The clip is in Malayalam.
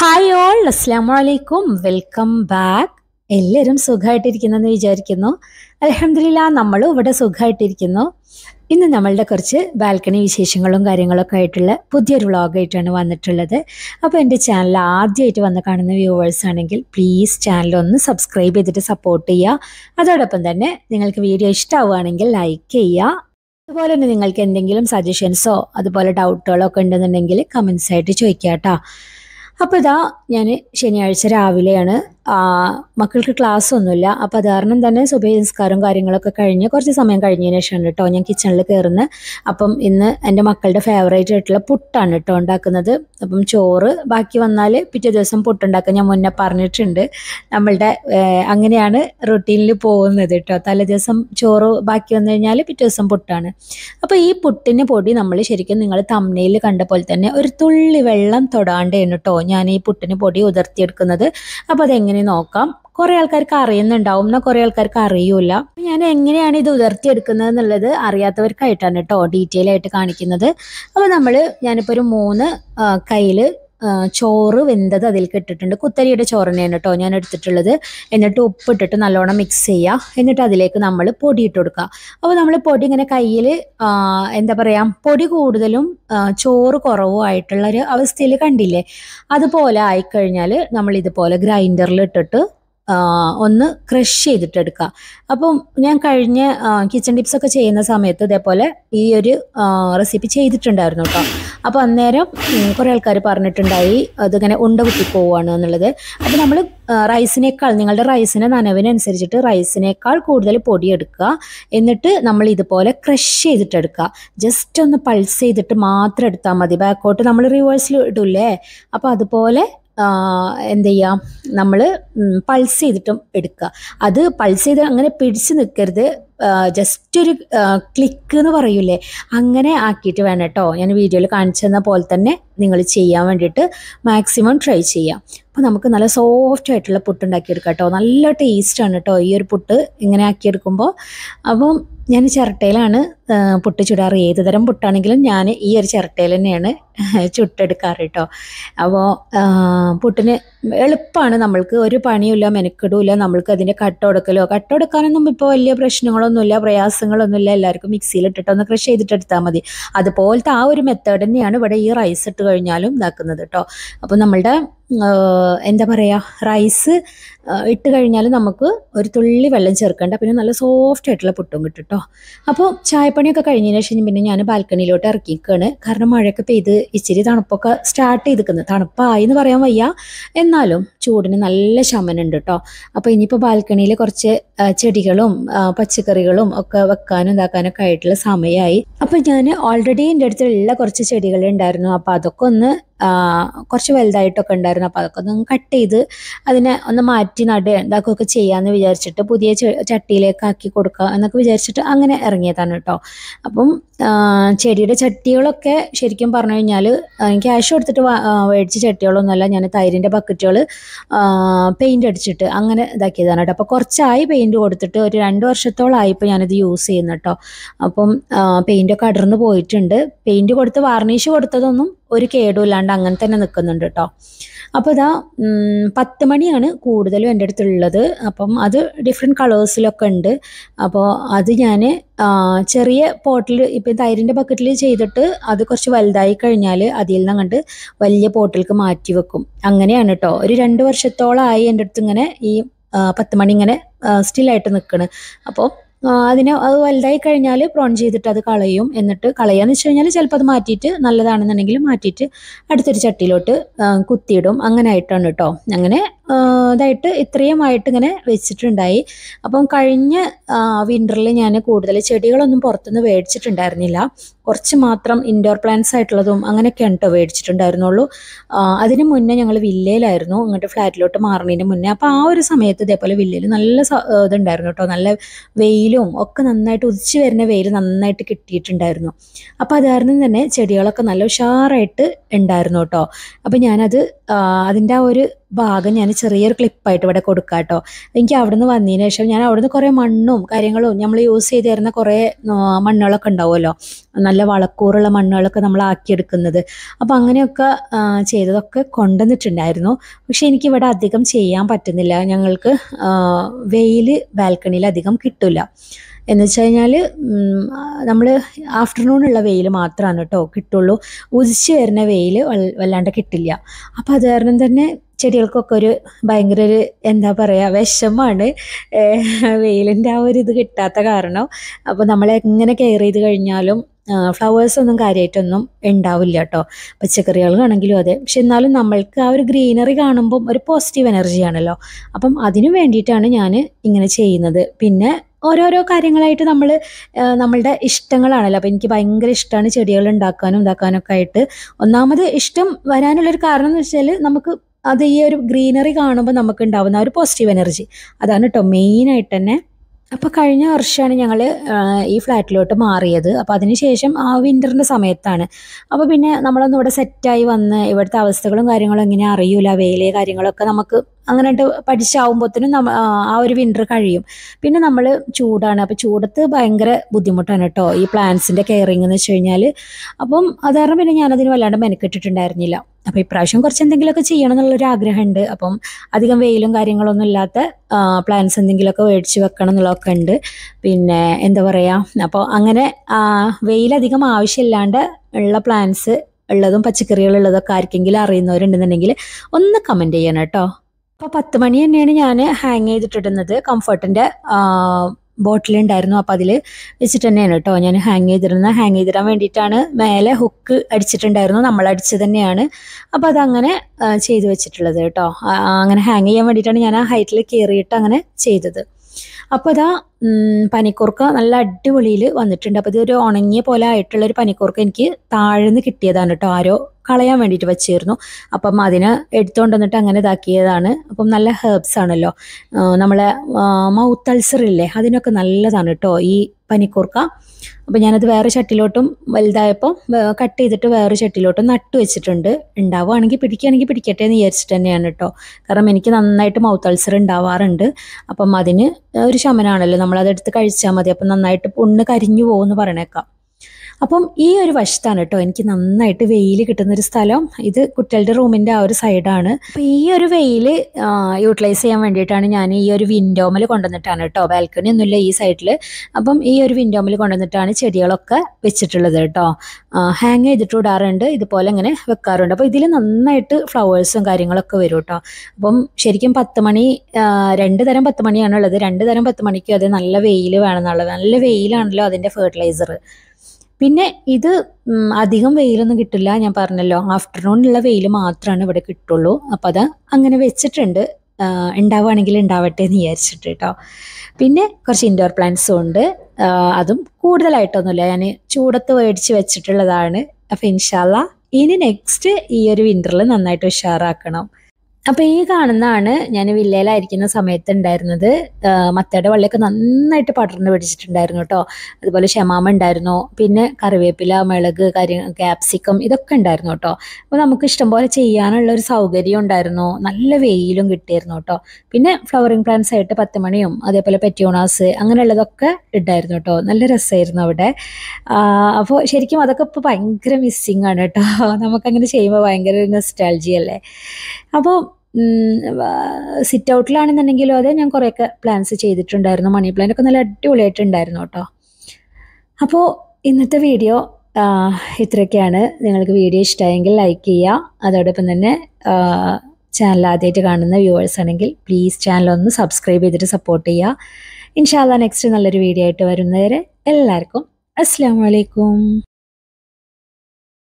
ഹായ് ഓൾ അസ്സാം വലൈക്കും വെൽക്കം ബാക്ക് എല്ലാവരും സുഖമായിട്ടിരിക്കുന്നെന്ന് വിചാരിക്കുന്നു അലഹമില്ല നമ്മളും ഇവിടെ സുഖമായിട്ടിരിക്കുന്നു ഇന്ന് നമ്മളുടെ കുറച്ച് ബാൽക്കണി വിശേഷങ്ങളും കാര്യങ്ങളൊക്കെ ആയിട്ടുള്ള പുതിയൊരു വ്ളോഗായിട്ടാണ് വന്നിട്ടുള്ളത് അപ്പോൾ എൻ്റെ ചാനൽ ആദ്യമായിട്ട് വന്ന് കാണുന്ന വ്യൂവേഴ്സ് ആണെങ്കിൽ പ്ലീസ് ചാനൽ ഒന്ന് സബ്സ്ക്രൈബ് ചെയ്തിട്ട് സപ്പോർട്ട് ചെയ്യുക അതോടൊപ്പം തന്നെ നിങ്ങൾക്ക് വീഡിയോ ഇഷ്ടമാവുകയാണെങ്കിൽ ലൈക്ക് ചെയ്യുക അതുപോലെ തന്നെ നിങ്ങൾക്ക് എന്തെങ്കിലും സജഷൻസോ അതുപോലെ ഡൗട്ടുകളോ ഒക്കെ ഉണ്ടെന്നുണ്ടെങ്കിൽ കമൻസായിട്ട് ആയിട്ട് ചോദിക്കാം കേട്ടോ അപ്പോൾ ഇതാ ഞാൻ ശനിയാഴ്ച രാവിലെയാണ് മക്കൾക്ക് ക്ലാസ് ഒന്നുമില്ല അപ്പോൾ അതുകാരണം തന്നെ തന്നെ സുബഹിസ്കാരം കാര്യങ്ങളൊക്കെ കഴിഞ്ഞ് കുറച്ച് സമയം കഴിഞ്ഞതിന് ശേഷമാണ് കേട്ടോ ഞാൻ കിച്ചണിൽ കയറുന്നത് അപ്പം ഇന്ന് എൻ്റെ മക്കളുടെ ഫേവറേറ്റ് ആയിട്ടുള്ള പുട്ടാണ് കേട്ടോ ഉണ്ടാക്കുന്നത് അപ്പം ചോറ് ബാക്കി വന്നാൽ പിറ്റേ ദിവസം പുട്ടുണ്ടാക്കാൻ ഞാൻ മുന്നേ പറഞ്ഞിട്ടുണ്ട് നമ്മളുടെ അങ്ങനെയാണ് റൊട്ടീനിൽ പോകുന്നത് കേട്ടോ തലേ ദിവസം ചോറ് ബാക്കി വന്നു കഴിഞ്ഞാൽ പിറ്റേ ദിവസം പുട്ടാണ് അപ്പോൾ ഈ പുട്ടിന് പൊടി നമ്മൾ ശരിക്കും നിങ്ങൾ തമ്മയിൽ കണ്ട പോലെ തന്നെ ഒരു തുള്ളി വെള്ളം തൊടാണ്ടേന്ന് കേട്ടോ ഞാൻ ഈ പുട്ടിന് പൊടി ഉതിർത്തിയെടുക്കുന്നത് അപ്പോൾ അതെങ്ങനെ ഇനി നോക്കാം കുറേ ആൾക്കാർക്ക് അറിയുന്നുണ്ടാവും എന്നാൽ കുറേ ആൾക്കാർക്ക് അറിയൂല ഞാൻ എങ്ങനെയാണ് ഇത് ഉയർത്തിയെടുക്കുന്നത് എന്നുള്ളത് അറിയാത്തവർക്കായിട്ടാണ് കേട്ടോ ഡീറ്റെയിൽ ആയിട്ട് കാണിക്കുന്നത് അപ്പോൾ നമ്മൾ ഞാനിപ്പോ ഒരു മൂന്ന് കയ്യില് ചോറ് വെന്തത് അതിലേക്ക് ഇട്ടിട്ടുണ്ട് കുത്തരിയുടെ ചോറ് തന്നെയാണ് കേട്ടോ ഞാൻ എടുത്തിട്ടുള്ളത് എന്നിട്ട് ഉപ്പിട്ടിട്ട് നല്ലോണം മിക്സ് ചെയ്യുക എന്നിട്ട് അതിലേക്ക് നമ്മൾ പൊടി ഇട്ട് കൊടുക്കുക അപ്പോൾ നമ്മൾ പൊടി ഇങ്ങനെ കയ്യിൽ എന്താ പറയുക പൊടി കൂടുതലും ചോറ് കുറവും ആയിട്ടുള്ളൊരു അവസ്ഥയിൽ കണ്ടില്ലേ അതുപോലെ ആയിക്കഴിഞ്ഞാൽ നമ്മൾ ഇതുപോലെ ഗ്രൈൻഡറിൽ ഇട്ടിട്ട് ഒന്ന് ക്രഷ് ചെയ്തിട്ട് എടുക്കുക അപ്പം ഞാൻ കഴിഞ്ഞ കിച്ചൺ ടിപ്സ് ഒക്കെ ചെയ്യുന്ന സമയത്ത് ഇതേപോലെ ഈ ഒരു റെസിപ്പി ചെയ്തിട്ടുണ്ടായിരുന്നു കേട്ടോ അപ്പോൾ അന്നേരം കുറേ ആൾക്കാർ പറഞ്ഞിട്ടുണ്ടായി അതിങ്ങനെ ഉണ്ട കുത്തി പോവുകയാണ് എന്നുള്ളത് അപ്പോൾ നമ്മൾ റൈസിനേക്കാൾ നിങ്ങളുടെ റൈസിന് നനവിനനുസരിച്ചിട്ട് റൈസിനേക്കാൾ കൂടുതൽ പൊടി എടുക്കുക എന്നിട്ട് നമ്മൾ ഇതുപോലെ ക്രഷ് ചെയ്തിട്ട് എടുക്കുക ജസ്റ്റ് ഒന്ന് പൾസ് ചെയ്തിട്ട് മാത്രം എടുത്താൽ മതി ബാക്കോട്ട് നമ്മൾ റിവേഴ്സിൽ ഇടില്ലേ അപ്പോൾ അതുപോലെ എന്ത് ചെയ്യുക നമ്മൾ പൾസ് ചെയ്തിട്ടും എടുക്കുക അത് പൾസ് ചെയ്ത് അങ്ങനെ പിടിച്ച് നിൽക്കരുത് ജസ്റ്റ് ഒരു ക്ലിക്ക് എന്ന് പറയൂലേ അങ്ങനെ ആക്കിയിട്ട് വേണം കേട്ടോ ഞാൻ വീഡിയോയിൽ കാണിച്ചു തന്ന പോലെ തന്നെ നിങ്ങൾ ചെയ്യാൻ വേണ്ടിയിട്ട് മാക്സിമം ട്രൈ ചെയ്യാം അപ്പോൾ നമുക്ക് നല്ല സോഫ്റ്റ് ആയിട്ടുള്ള പുട്ടുണ്ടാക്കിയെടുക്കാം കേട്ടോ നല്ല ടേസ്റ്റാണ് കേട്ടോ ഈ ഒരു പുട്ട് ഇങ്ങനെ ആക്കിയെടുക്കുമ്പോൾ അപ്പം ഞാൻ ചിരട്ടയിലാണ് പുട്ട് ചുടാറ് ഏത് തരം പുട്ടാണെങ്കിലും ഞാൻ ഈ ഒരു ചിരട്ടയിൽ തന്നെയാണ് ചുട്ടെടുക്കാറ് കേട്ടോ അപ്പോൾ പുട്ടിന് എളുപ്പമാണ് നമ്മൾക്ക് ഒരു പണിയുമില്ല മെനക്കെടുമില്ല നമ്മൾക്ക് അതിൻ്റെ കട്ട കട്ടൊടുക്കാനൊന്നും ഇപ്പോൾ വലിയ പ്രശ്നങ്ങളൊന്നുമില്ല പ്രയാസങ്ങളൊന്നുമില്ല എല്ലാവർക്കും മിക്സിയിലിട്ടിട്ട് ഒന്ന് ക്രഷ് ചെയ്തിട്ടെടുത്താൽ മതി അതുപോലത്തെ ആ ഒരു മെത്തേഡ് തന്നെയാണ് ഇവിടെ ഈ റൈസ് ഇട്ട് കഴിഞ്ഞാലും ഇതാക്കുന്നത് കേട്ടോ അപ്പോൾ നമ്മളുടെ എന്താ പറയുക റൈസ് ഇട്ട് കഴിഞ്ഞാൽ നമുക്ക് ഒരു തുള്ളി വെള്ളം ചേർക്കേണ്ട പിന്നെ നല്ല സോഫ്റ്റ് ആയിട്ടുള്ള പുട്ടും കിട്ടും കേട്ടോ അപ്പോൾ ചായപ്പണിയൊക്കെ കഴിഞ്ഞതിന് ശേഷം പിന്നെ ഞാൻ ബാൽക്കണിയിലോട്ട് ഇറക്കിയിരിക്കുകയാണ് കാരണം മഴയൊക്കെ പെയ്ത് ഇച്ചിരി തണുപ്പൊക്കെ സ്റ്റാർട്ട് ചെയ്തിരിക്കുന്നത് തണുപ്പായി എന്ന് പറയാൻ വയ്യ എന്നാലും ചൂടിന് നല്ല ശമനുണ്ട് കേട്ടോ അപ്പോൾ ഇനിയിപ്പോൾ ബാൽക്കണിയിൽ കുറച്ച് ചെടികളും പച്ചക്കറികളും ഒക്കെ വെക്കാനും ഇതാക്കാനൊക്കെ ആയിട്ടുള്ള സമയമായി അപ്പോൾ ഞാൻ ഓൾറെഡി എൻ്റെ അടുത്തുള്ള കുറച്ച് ചെടികൾ ഉണ്ടായിരുന്നു അപ്പോൾ അതൊക്കെ ഒന്ന് കുറച്ച് വലുതായിട്ടൊക്കെ ഉണ്ടായിരുന്നു അപ്പോൾ അതൊക്കെ ഒന്ന് കട്ട് ചെയ്ത് അതിനെ ഒന്ന് മാറ്റി നട ഇതാക്കുകയൊക്കെ ചെയ്യാമെന്ന് വിചാരിച്ചിട്ട് പുതിയ ചട്ടിയിലേക്ക് ആക്കി കൊടുക്കുക എന്നൊക്കെ വിചാരിച്ചിട്ട് അങ്ങനെ ഇറങ്ങിയതാണ് കേട്ടോ അപ്പം ചെടിയുടെ ചട്ടികളൊക്കെ ശരിക്കും പറഞ്ഞു കഴിഞ്ഞാൽ ക്യാഷ് കൊടുത്തിട്ട് മേടിച്ച ചട്ടികളൊന്നുമല്ല ഞാൻ തൈരിൻ്റെ ബക്കറ്റുകൾ പെയിൻ്റ് അടിച്ചിട്ട് അങ്ങനെ ഇതാക്കിയതാണ് കേട്ടോ അപ്പോൾ കുറച്ചായി പെയിൻറ്റ് കൊടുത്തിട്ട് ഒരു രണ്ട് വർഷത്തോളമായി ഇപ്പോൾ ഞാനിത് യൂസ് ചെയ്യുന്നു കേട്ടോ അപ്പം പെയിൻ്റൊക്കെ അടർന്ന് പോയിട്ടുണ്ട് പെയിൻറ്റ് കൊടുത്ത് വാർണിഷ് കൊടുത്തതൊന്നും ഒരു ഇല്ലാണ്ട് അങ്ങനെ തന്നെ നിൽക്കുന്നുണ്ട് കേട്ടോ അപ്പോൾ ഇതാ പത്ത് മണിയാണ് കൂടുതലും എൻ്റെ അടുത്തുള്ളത് അപ്പം അത് ഡിഫറെൻറ്റ് കളേഴ്സിലൊക്കെ ഉണ്ട് അപ്പോൾ അത് ഞാൻ ചെറിയ പോട്ടിൽ ഇപ്പം തൈരിൻ്റെ ബക്കറ്റിൽ ചെയ്തിട്ട് അത് കുറച്ച് വലുതായി കഴിഞ്ഞാൽ അതിൽ നിന്ന് അങ്ങോട്ട് വലിയ പോട്ടിലേക്ക് മാറ്റി വെക്കും അങ്ങനെയാണ് കേട്ടോ ഒരു രണ്ട് വർഷത്തോളമായി എൻ്റെ അടുത്ത് ഇങ്ങനെ ഈ പത്ത് മണി ഇങ്ങനെ ആയിട്ട് നിൽക്കണ് അപ്പോൾ അതിനെ അത് വലുതായി കഴിഞ്ഞാൽ പ്രോൺ ചെയ്തിട്ട് അത് കളയും എന്നിട്ട് കളയാന്ന് വെച്ച് കഴിഞ്ഞാൽ ചിലപ്പോൾ അത് മാറ്റിയിട്ട് നല്ലതാണെന്നുണ്ടെങ്കിൽ മാറ്റിയിട്ട് അടുത്തൊരു ചട്ടിയിലോട്ട് കുത്തിയിടും അങ്ങനെ ആയിട്ടാണ് കേട്ടോ അങ്ങനെ ഇതായിട്ട് ഇത്രയുമായിട്ട് ഇങ്ങനെ വെച്ചിട്ടുണ്ടായി അപ്പം കഴിഞ്ഞ വിൻ്ററിൽ ഞാൻ കൂടുതൽ ചെടികളൊന്നും പുറത്തുനിന്ന് മേടിച്ചിട്ടുണ്ടായിരുന്നില്ല കുറച്ച് മാത്രം ഇൻഡോർ പ്ലാന്റ്സ് ആയിട്ടുള്ളതും അങ്ങനെയൊക്കെ കേട്ടോ മേടിച്ചിട്ടുണ്ടായിരുന്നുള്ളൂ അതിന് മുന്നേ ഞങ്ങൾ വില്ലയിലായിരുന്നു ഇങ്ങോട്ട് ഫ്ലാറ്റിലോട്ട് മാറുന്നതിന് മുന്നേ അപ്പോൾ ആ ഒരു സമയത്ത് ഇതേപോലെ വില്ലയിൽ നല്ല ഇതുണ്ടായിരുന്നു കേട്ടോ നല്ല വെയിലും ഒക്കെ നന്നായിട്ട് ഉദിച്ച് വരുന്ന വെയിൽ നന്നായിട്ട് കിട്ടിയിട്ടുണ്ടായിരുന്നു അപ്പോൾ അതായിരുന്നു തന്നെ ചെടികളൊക്കെ നല്ല ഉഷാറായിട്ട് ഉണ്ടായിരുന്നു കേട്ടോ അപ്പോൾ ഞാനത് അതിൻ്റെ ആ ഒരു ഭാഗം ഞാൻ ചെറിയൊരു ക്ലിപ്പായിട്ട് ഇവിടെ കൊടുക്കാം കേട്ടോ എനിക്ക് അവിടുന്ന് വന്നതിന് ശേഷം ഞാൻ അവിടുന്ന് കുറേ മണ്ണും കാര്യങ്ങളും നമ്മൾ യൂസ് ചെയ്ത് തരുന്ന കുറേ മണ്ണുകളൊക്കെ ഉണ്ടാവുമല്ലോ നല്ല വളക്കൂറുള്ള മണ്ണുകളൊക്കെ നമ്മൾ ആക്കിയെടുക്കുന്നത് അപ്പോൾ അങ്ങനെയൊക്കെ ചെയ്തതൊക്കെ കൊണ്ടുവന്നിട്ടുണ്ടായിരുന്നു പക്ഷെ എനിക്കിവിടെ അധികം ചെയ്യാൻ പറ്റുന്നില്ല ഞങ്ങൾക്ക് വെയിൽ ബാൽക്കണിയിൽ അധികം കിട്ടില്ല എന്ന് വെച്ച് കഴിഞ്ഞാൽ നമ്മൾ ഉള്ള വെയിൽ മാത്രമാണ് കേട്ടോ കിട്ടുള്ളൂ ഉദിച്ച് വരുന്ന വെയിൽ വല്ലാണ്ട് കിട്ടില്ല അപ്പോൾ അത് കാരണം തന്നെ ചെടികൾക്കൊക്കെ ഒരു ഭയങ്കര ഒരു എന്താ പറയുക വിഷമാണ് വെയിലിൻ്റെ ആ ഒരു ഇത് കിട്ടാത്ത കാരണം അപ്പോൾ നമ്മൾ എങ്ങനെ കെയർ ചെയ്ത് കഴിഞ്ഞാലും ഫ്ലവേഴ്സൊന്നും കാര്യമായിട്ടൊന്നും ഉണ്ടാവില്ല കേട്ടോ പച്ചക്കറികൾക്കാണെങ്കിലും അതെ പക്ഷെ എന്നാലും നമ്മൾക്ക് ആ ഒരു ഗ്രീനറി കാണുമ്പം ഒരു പോസിറ്റീവ് എനർജിയാണല്ലോ അപ്പം അതിനു വേണ്ടിയിട്ടാണ് ഞാൻ ഇങ്ങനെ ചെയ്യുന്നത് പിന്നെ ഓരോരോ കാര്യങ്ങളായിട്ട് നമ്മൾ നമ്മളുടെ ഇഷ്ടങ്ങളാണല്ലോ അപ്പോൾ എനിക്ക് ഭയങ്കര ഇഷ്ടമാണ് ചെടികൾ ഉണ്ടാക്കാനും ഉണ്ടാക്കാനൊക്കെ ആയിട്ട് ഒന്നാമത് ഇഷ്ടം വരാനുള്ളൊരു കാരണം എന്ന് വെച്ചാൽ നമുക്ക് അത് ഈ ഒരു ഗ്രീനറി കാണുമ്പോൾ നമുക്ക് ഉണ്ടാവുന്ന ഒരു പോസിറ്റീവ് എനർജി അതാണ് കേട്ടോ മെയിനായിട്ട് തന്നെ അപ്പോൾ കഴിഞ്ഞ വർഷമാണ് ഞങ്ങൾ ഈ ഫ്ലാറ്റിലോട്ട് മാറിയത് അപ്പോൾ അതിനുശേഷം ആ വിൻ്ററിൻ്റെ സമയത്താണ് അപ്പോൾ പിന്നെ നമ്മളൊന്നും ഇവിടെ സെറ്റായി വന്ന് ഇവിടുത്തെ അവസ്ഥകളും കാര്യങ്ങളും എങ്ങനെ അറിയൂല വെയിലെ കാര്യങ്ങളൊക്കെ നമുക്ക് അങ്ങനെട്ട് പഠിച്ചാവുമ്പോഴത്തേനും നമ്മ ആ ഒരു വിൻ്റർ കഴിയും പിന്നെ നമ്മൾ ചൂടാണ് അപ്പോൾ ചൂടത്ത് ഭയങ്കര ബുദ്ധിമുട്ടാണ് കേട്ടോ ഈ പ്ലാന്റ്സിൻ്റെ കെയറിങ് എന്ന് വെച്ച് കഴിഞ്ഞാൽ അപ്പം അത് കാരണം പിന്നെ ഞാനതിന് വല്ലാണ്ട് മെനക്കെട്ടിട്ടുണ്ടായിരുന്നില്ല അപ്പോൾ ഇപ്രാവശ്യം കുറച്ച് എന്തെങ്കിലുമൊക്കെ ചെയ്യണം എന്നുള്ളൊരു ആഗ്രഹമുണ്ട് അപ്പം അധികം വെയിലും കാര്യങ്ങളൊന്നും ഇല്ലാത്ത പ്ലാന്റ്സ് എന്തെങ്കിലുമൊക്കെ മേടിച്ച് വെക്കണം എന്നുള്ളതൊക്കെ ഉണ്ട് പിന്നെ എന്താ പറയുക അപ്പോൾ അങ്ങനെ വെയിലധികം ആവശ്യമില്ലാണ്ട് ഉള്ള പ്ലാന്റ്സ് ഉള്ളതും പച്ചക്കറികളുള്ളതൊക്കെ ആർക്കെങ്കിലും അറിയുന്നവരുണ്ടെന്നുണ്ടെങ്കിൽ ഒന്ന് കമൻറ്റ് ചെയ്യണം കേട്ടോ അപ്പോൾ പത്ത് മണി തന്നെയാണ് ഞാൻ ഹാങ് ചെയ്തിട്ടിടുന്നത് ബോട്ടിൽ ഉണ്ടായിരുന്നു അപ്പോൾ അതിൽ വെച്ചിട്ട് തന്നെയാണ് കേട്ടോ ഞാൻ ഹാങ് ചെയ്തിരുന്നത് ഹാങ് ചെയ്തിടാൻ വേണ്ടിയിട്ടാണ് മേലെ ഹുക്ക് അടിച്ചിട്ടുണ്ടായിരുന്നു നമ്മൾ അടിച്ചത് തന്നെയാണ് അപ്പൊ അതങ്ങനെ ചെയ്തു വെച്ചിട്ടുള്ളത് കേട്ടോ അങ്ങനെ ഹാങ് ചെയ്യാൻ വേണ്ടിയിട്ടാണ് ഞാൻ ആ ഹൈറ്റിൽ കയറിയിട്ട് അങ്ങനെ ചെയ്തത് അപ്പോൾ അതാ പനിക്കൂർക്ക നല്ല അടിപൊളിയിൽ വന്നിട്ടുണ്ട് അപ്പോൾ ഇതൊരു ഉണങ്ങിയ പോലെ ആയിട്ടുള്ളൊരു ഒരു പനിക്കൂർക്ക എനിക്ക് താഴ്ന്ന് കിട്ടിയതാണ് കേട്ടോ ആരോ കളയാൻ വേണ്ടിയിട്ട് വെച്ചിരുന്നു അപ്പം അതിന് എടുത്തുകൊണ്ട് വന്നിട്ട് അങ്ങനെ ഇതാക്കിയതാണ് അപ്പം നല്ല ഹെർബ്സ് ആണല്ലോ നമ്മളെ മൗത്ത് അൾസർ ഇല്ലേ അതിനൊക്കെ നല്ലതാണ് കേട്ടോ ഈ പനിക്കൂർക്ക അപ്പം ഞാനത് വേറെ ചട്ടിലോട്ടും വലുതായപ്പോൾ കട്ട് ചെയ്തിട്ട് വേറെ ചട്ടിലോട്ടും നട്ട് വെച്ചിട്ടുണ്ട് ഉണ്ടാവുകയാണെങ്കിൽ പിടിക്കുകയാണെങ്കിൽ പിടിക്കട്ടെ എന്ന് വിചാരിച്ചിട്ട് തന്നെയാണ് കേട്ടോ കാരണം എനിക്ക് നന്നായിട്ട് മൗത്ത് അൾസർ ഉണ്ടാവാറുണ്ട് അപ്പം അതിന് ഒരു ശമനാണല്ലോ നമ്മളതെടുത്ത് കഴിച്ചാൽ മതി അപ്പം നന്നായിട്ട് പൊണ്ണ് കരിഞ്ഞു പോകുമെന്ന് പറഞ്ഞേക്കാം അപ്പം ഈ ഒരു വശത്താണ് കേട്ടോ എനിക്ക് നന്നായിട്ട് വെയിൽ കിട്ടുന്ന ഒരു സ്ഥലം ഇത് കുട്ടികളുടെ റൂമിൻ്റെ ആ ഒരു സൈഡാണ് ഈ ഒരു വെയിൽ യൂട്ടിലൈസ് ചെയ്യാൻ വേണ്ടിയിട്ടാണ് ഞാൻ ഈ ഒരു വിൻഡോമിൽ കൊണ്ടുവന്നിട്ടാണ് കേട്ടോ ബാൽക്കണി ഒന്നുമില്ല ഈ സൈഡിൽ അപ്പം ഈ ഒരു വിൻഡോമിൽ കൊണ്ടുവന്നിട്ടാണ് ചെടികളൊക്കെ വെച്ചിട്ടുള്ളത് കേട്ടോ ഹാങ് ചെയ്തിട്ട് ഇടാറുണ്ട് ഇതുപോലെ ഇങ്ങനെ വെക്കാറുണ്ട് അപ്പോൾ ഇതിൽ നന്നായിട്ട് ഫ്ലവേഴ്സും കാര്യങ്ങളൊക്കെ വരും കേട്ടോ അപ്പം ശരിക്കും പത്ത് മണി രണ്ട് തരം പത്ത് മണിയാണുള്ളത് രണ്ട് തരം പത്ത് മണിക്കും അത് നല്ല വെയിൽ വേണമെന്നുള്ളത് നല്ല വെയിലാണല്ലോ അതിൻ്റെ ഫെർട്ടിലൈസർ പിന്നെ ഇത് അധികം വെയിലൊന്നും കിട്ടില്ല ഞാൻ പറഞ്ഞല്ലോ ഉള്ള വെയിൽ മാത്രമാണ് ഇവിടെ കിട്ടുള്ളൂ അപ്പോൾ അത് അങ്ങനെ വെച്ചിട്ടുണ്ട് ഉണ്ടാവുകയാണെങ്കിൽ ഉണ്ടാവട്ടെ എന്ന് വിചാരിച്ചിട്ട് കേട്ടോ പിന്നെ കുറച്ച് ഇൻഡോർ പ്ലാന്റ്സും ഉണ്ട് അതും കൂടുതലായിട്ടൊന്നുമില്ല ഞാൻ ചൂടത്ത് മേടിച്ച് വെച്ചിട്ടുള്ളതാണ് അപ്പോൾ ഇൻഷാല്ല ഇനി നെക്സ്റ്റ് ഈ ഒരു വിൻ്ററിൽ നന്നായിട്ട് ഉഷാറാക്കണം അപ്പോൾ ഈ കാണുന്നതാണ് ഞാൻ വില്ലയിലായിരിക്കുന്ന സമയത്ത് ഉണ്ടായിരുന്നത് മത്തയുടെ വള്ളിയൊക്കെ നന്നായിട്ട് പടർന്ന് പിടിച്ചിട്ടുണ്ടായിരുന്നു കേട്ടോ അതുപോലെ ഷമാമ ഉണ്ടായിരുന്നു പിന്നെ കറിവേപ്പില മിളക് കരി ക്യാപ്സിക്കം ഇതൊക്കെ ഉണ്ടായിരുന്നു കേട്ടോ അപ്പോൾ നമുക്ക് ഇഷ്ടംപോലെ ചെയ്യാനുള്ള ഒരു സൗകര്യം ഉണ്ടായിരുന്നു നല്ല വെയിലും കിട്ടിയിരുന്നു കേട്ടോ പിന്നെ ഫ്ലവറിങ് പ്ലാന്റ്സ് ആയിട്ട് പത്തുമണിയും അതേപോലെ പെറ്റ്യൂണാസ് അങ്ങനെയുള്ളതൊക്കെ ഉണ്ടായിരുന്നു കേട്ടോ നല്ല രസമായിരുന്നു അവിടെ അപ്പോൾ ശരിക്കും അതൊക്കെ ഇപ്പോൾ ഭയങ്കര മിസ്സിങ് ആണ് കേട്ടോ നമുക്കങ്ങനെ ചെയ്യുമ്പോൾ ഭയങ്കര ഒരു നെസ്റ്റാൾജി അല്ലേ അപ്പോൾ സിറ്റ് ഔട്ടിലാണെന്നുണ്ടെങ്കിലും അതെ ഞാൻ കുറേയൊക്കെ പ്ലാൻസ് ചെയ്തിട്ടുണ്ടായിരുന്നു മണി പ്ലാനൊക്കെ നല്ല അടിപൊളിയായിട്ടുണ്ടായിരുന്നു കേട്ടോ അപ്പോൾ ഇന്നത്തെ വീഡിയോ ഇത്രയൊക്കെയാണ് നിങ്ങൾക്ക് വീഡിയോ ഇഷ്ടമായെങ്കിൽ ലൈക്ക് ചെയ്യുക അതോടൊപ്പം തന്നെ ചാനൽ ആദ്യമായിട്ട് കാണുന്ന വ്യൂവേഴ്സ് ആണെങ്കിൽ പ്ലീസ് ചാനൽ ഒന്ന് സബ്സ്ക്രൈബ് ചെയ്തിട്ട് സപ്പോർട്ട് ചെയ്യുക ഇൻഷാല്ല നെക്സ്റ്റ് നല്ലൊരു വീഡിയോ ആയിട്ട് വരുന്നവരെ എല്ലാവർക്കും അസ്സാം വലൈക്കും